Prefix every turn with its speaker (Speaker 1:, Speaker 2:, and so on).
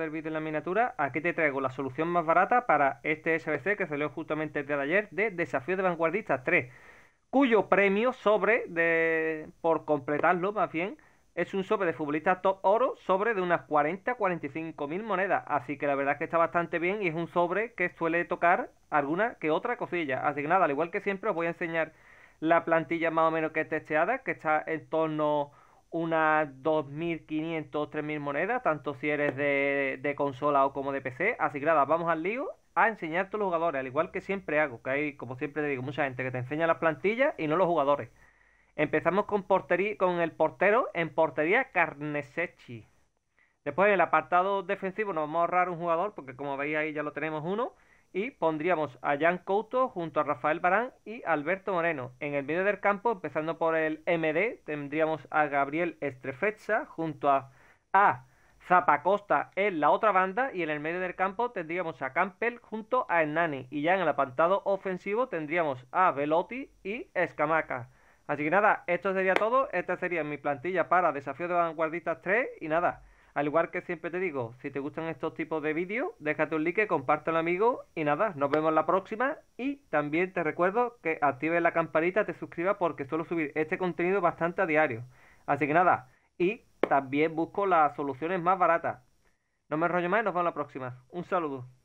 Speaker 1: del vídeo en la miniatura, aquí te traigo la solución más barata para este SBC que salió justamente el día de ayer de Desafío de Vanguardistas 3, cuyo premio sobre, de, por completarlo más bien, es un sobre de futbolistas top oro, sobre de unas 40-45 mil monedas, así que la verdad es que está bastante bien y es un sobre que suele tocar alguna que otra cosilla, así que nada, al igual que siempre os voy a enseñar la plantilla más o menos que es testeada, que está en torno unas 2.500, 3.000 monedas, tanto si eres de, de, consola o como de PC. Así que nada, vamos al lío a enseñarte los jugadores, al igual que siempre hago, que hay, como siempre te digo, mucha gente que te enseña las plantillas y no los jugadores. Empezamos con, con el portero en portería Carnesechi. Después en el apartado defensivo nos vamos a ahorrar un jugador, porque como veis ahí ya lo tenemos uno y pondríamos a Jan Couto junto a Rafael Barán y Alberto Moreno. En el medio del campo, empezando por el MD, tendríamos a Gabriel Estrefecha junto a, a Zapacosta en la otra banda y en el medio del campo tendríamos a Campbell junto a Hernani y ya en el apartado ofensivo tendríamos a Velotti y Escamaca. Así que nada, esto sería todo, esta sería mi plantilla para Desafío de Vanguardistas 3 y nada, al igual que siempre te digo, si te gustan estos tipos de vídeos, déjate un like, compártelo amigo y nada, nos vemos la próxima y también te recuerdo que actives la campanita, te suscribas porque suelo subir este contenido bastante a diario. Así que nada, y también busco las soluciones más baratas. No me enrollo más y nos vemos la próxima. Un saludo.